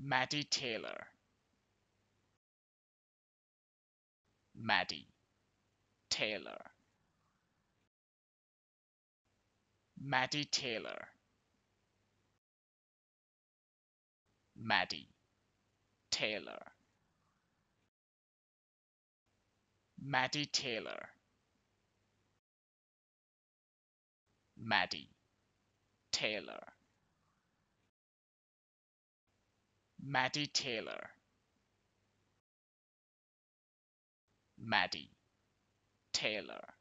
Maddie Taylor. Maddie Taylor. Maddie Taylor. Maddie Taylor. Maddie Taylor. Taylor. Maddie Taylor. Maddie Taylor.